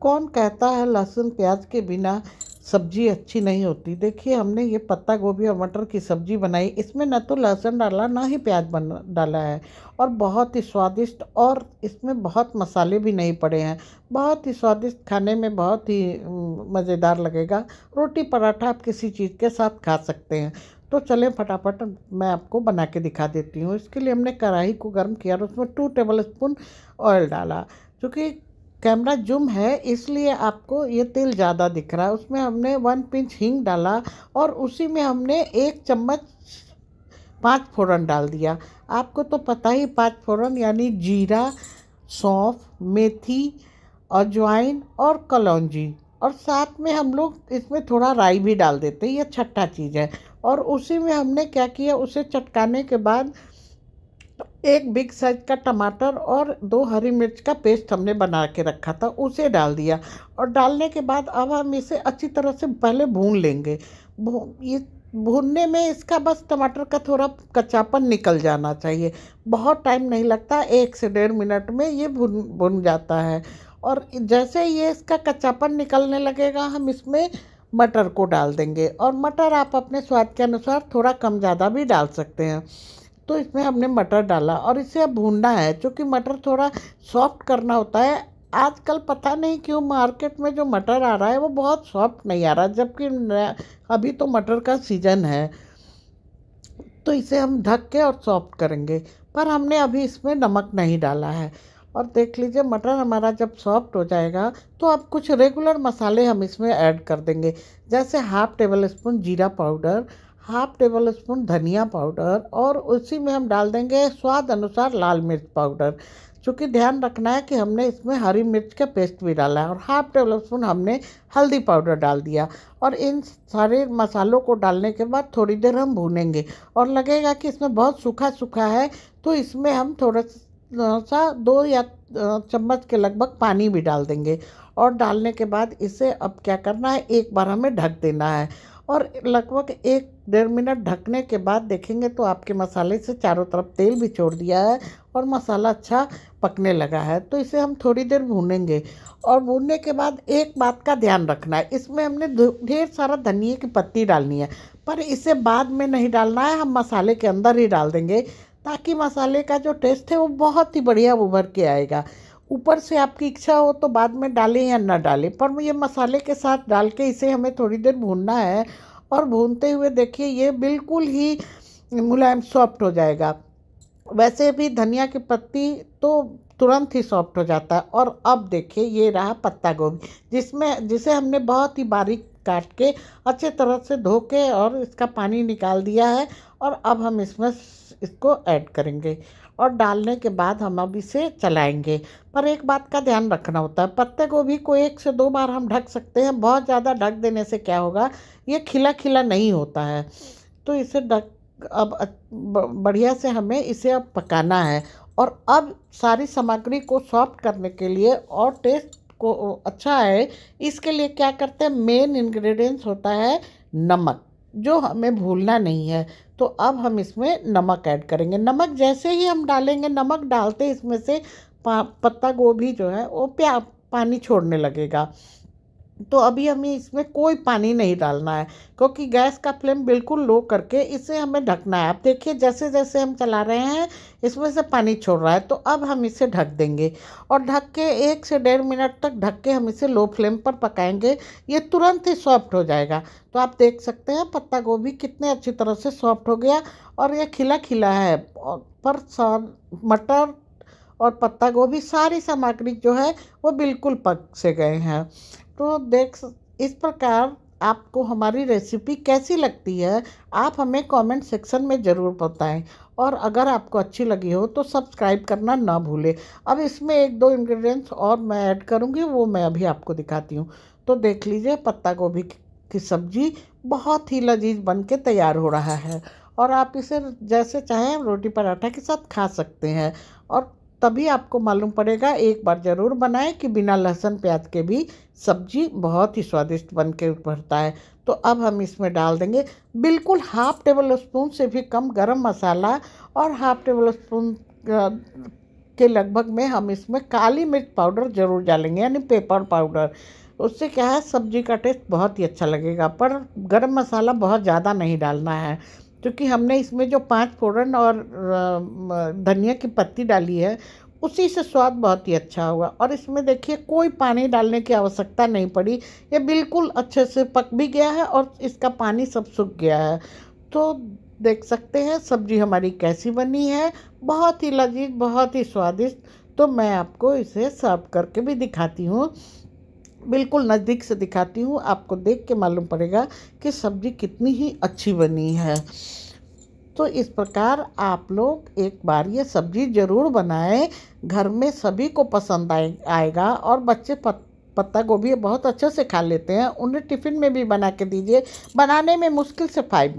कौन कहता है लहसुन प्याज के बिना सब्जी अच्छी नहीं होती देखिए हमने ये पत्ता गोभी और मटर की सब्जी बनाई इसमें ना तो लहसुन डाला ना ही प्याज बन डाला है और बहुत ही स्वादिष्ट और इसमें बहुत मसाले भी नहीं पड़े हैं बहुत ही स्वादिष्ट खाने में बहुत ही मज़ेदार लगेगा रोटी पराठा आप किसी चीज़ के साथ खा सकते हैं तो चलें फटाफट मैं आपको बना के दिखा देती हूँ इसके लिए हमने कढ़ाई को गर्म किया और उसमें टू टेबल स्पून ऑयल डाला क्योंकि कैमरा जूम है इसलिए आपको ये तेल ज़्यादा दिख रहा है उसमें हमने वन पिंच हींग डाला और उसी में हमने एक चम्मच पाँच फोरन डाल दिया आपको तो पता ही पाँच फोरन यानी जीरा सौंफ मेथी अजवाइन और कलौजी और साथ में हम लोग इसमें थोड़ा राई भी डाल देते हैं ये छट्टा चीज़ है और उसी में हमने क्या किया उसे चटकाने के बाद तो एक बिग साइज़ का टमाटर और दो हरी मिर्च का पेस्ट हमने बना के रखा था उसे डाल दिया और डालने के बाद अब हम इसे अच्छी तरह से पहले भून लेंगे ये भूनने में इसका बस टमाटर का थोड़ा कच्चापन निकल जाना चाहिए बहुत टाइम नहीं लगता एक से डेढ़ मिनट में ये भुन भुन जाता है और जैसे ये इसका कच्चापन निकलने लगेगा हम इसमें मटर को डाल देंगे और मटर आप अपने स्वाद के अनुसार थोड़ा कम ज़्यादा भी डाल सकते हैं तो इसमें हमने मटर डाला और इसे अब भूनना है क्योंकि मटर थोड़ा सॉफ्ट करना होता है आजकल पता नहीं क्यों मार्केट में जो मटर आ रहा है वो बहुत सॉफ्ट नहीं आ रहा जबकि अभी तो मटर का सीज़न है तो इसे हम ढक के और सॉफ्ट करेंगे पर हमने अभी इसमें नमक नहीं डाला है और देख लीजिए मटर हमारा जब सॉफ्ट हो जाएगा तो अब कुछ रेगुलर मसाले हम इसमें ऐड कर देंगे जैसे हाफ़ टेबल स्पून जीरा पाउडर हाफ टेबल स्पून धनिया पाउडर और उसी में हम डाल देंगे स्वाद अनुसार लाल मिर्च पाउडर चूँकि ध्यान रखना है कि हमने इसमें हरी मिर्च का पेस्ट भी डाला है और हाफ टेबल स्पून हमने हल्दी पाउडर डाल दिया और इन सारे मसालों को डालने के बाद थोड़ी देर हम भूनेंगे और लगेगा कि इसमें बहुत सूखा सूखा है तो इसमें हम थोड़ा सा दो या चम्मच के लगभग पानी भी डाल देंगे और डालने के बाद इसे अब क्या करना है एक बार हमें ढक देना है और लगभग एक डेढ़ मिनट ढकने के बाद देखेंगे तो आपके मसाले से चारों तरफ तेल भी छोड़ दिया है और मसाला अच्छा पकने लगा है तो इसे हम थोड़ी देर भूनेंगे और भूनने के बाद एक बात का ध्यान रखना है इसमें हमने ढेर सारा धनिए की पत्ती डालनी है पर इसे बाद में नहीं डालना है हम मसाले के अंदर ही डाल देंगे ताकि मसाले का जो टेस्ट है वो बहुत ही बढ़िया उभर के आएगा ऊपर से आपकी इच्छा हो तो बाद में डालें या ना डालें पर ये मसाले के साथ डाल के इसे हमें थोड़ी देर भूनना है और भूनते हुए देखिए ये बिल्कुल ही मुलायम सॉफ्ट हो जाएगा वैसे भी धनिया की पत्ती तो तुरंत ही सॉफ्ट हो जाता है और अब देखिए ये रहा पत्ता गोभी जिसमें जिसे हमने बहुत ही बारीक काट के अच्छे तरह से धो के और इसका पानी निकाल दिया है और अब हम इसमें इसको ऐड करेंगे और डालने के बाद हम अब इसे चलाएंगे पर एक बात का ध्यान रखना होता है पत्ते गोभी को एक से दो बार हम ढक सकते हैं बहुत ज़्यादा ढक देने से क्या होगा ये खिला खिला नहीं होता है तो इसे ढक अब बढ़िया से हमें इसे अब पकाना है और अब सारी सामग्री को सॉफ्ट करने के लिए और टेस्ट को अच्छा है इसके लिए क्या करते हैं मेन इंग्रेडिएंट्स होता है नमक जो हमें भूलना नहीं है तो अब हम इसमें नमक ऐड करेंगे नमक जैसे ही हम डालेंगे नमक डालते इसमें से पत्ता गोभी जो है वो प्या पानी छोड़ने लगेगा तो अभी हमें इसमें कोई पानी नहीं डालना है क्योंकि गैस का फ्लेम बिल्कुल लो करके इसे हमें ढकना है आप देखिए जैसे जैसे हम चला रहे हैं इसमें से पानी छोड़ रहा है तो अब हम इसे ढक देंगे और ढक के एक से डेढ़ मिनट तक ढक के हम इसे लो फ्लेम पर पकाएंगे ये तुरंत ही सॉफ्ट हो जाएगा तो आप देख सकते हैं पत्ता गोभी कितने अच्छी तरह से सॉफ्ट हो गया और यह खिला खिला है पर मटर और पत्ता गोभी सारी सामग्री जो है वो बिल्कुल पक से गए हैं तो देख इस प्रकार आपको हमारी रेसिपी कैसी लगती है आप हमें कमेंट सेक्शन में ज़रूर बताएं और अगर आपको अच्छी लगी हो तो सब्सक्राइब करना ना भूलें अब इसमें एक दो इंग्रेडिएंट्स और मैं ऐड करूँगी वो मैं अभी आपको दिखाती हूँ तो देख लीजिए पत्ता गोभी की सब्ज़ी बहुत ही लजीज बन के तैयार हो रहा है और आप इसे जैसे चाहें रोटी पराठा के साथ खा सकते हैं और तभी आपको मालूम पड़ेगा एक बार ज़रूर बनाएं कि बिना लहसुन प्याज के भी सब्जी बहुत ही स्वादिष्ट बन के उभरता है तो अब हम इसमें डाल देंगे बिल्कुल हाफ टेबल स्पून से भी कम गरम मसाला और हाफ टेबल स्पून के लगभग में हम इसमें काली मिर्च पाउडर ज़रूर डालेंगे यानी पेपर पाउडर उससे क्या है सब्जी का टेस्ट बहुत ही अच्छा लगेगा पर गरम मसाला बहुत ज़्यादा नहीं डालना है क्योंकि हमने इसमें जो पांच फोरन और धनिया की पत्ती डाली है उसी से स्वाद बहुत ही अच्छा होगा और इसमें देखिए कोई पानी डालने की आवश्यकता नहीं पड़ी ये बिल्कुल अच्छे से पक भी गया है और इसका पानी सब सूख गया है तो देख सकते हैं सब्जी हमारी कैसी बनी है बहुत ही लजीज बहुत ही स्वादिष्ट तो मैं आपको इसे सर्व करके भी दिखाती हूँ बिल्कुल नज़दीक से दिखाती हूँ आपको देख के मालूम पड़ेगा कि सब्ज़ी कितनी ही अच्छी बनी है तो इस प्रकार आप लोग एक बार ये सब्ज़ी ज़रूर बनाएं घर में सभी को पसंद आए आएगा और बच्चे पत, पत्ता गोभी बहुत अच्छे से खा लेते हैं उन्हें टिफ़िन में भी बना के दीजिए बनाने में मुश्किल से फाइव मिनट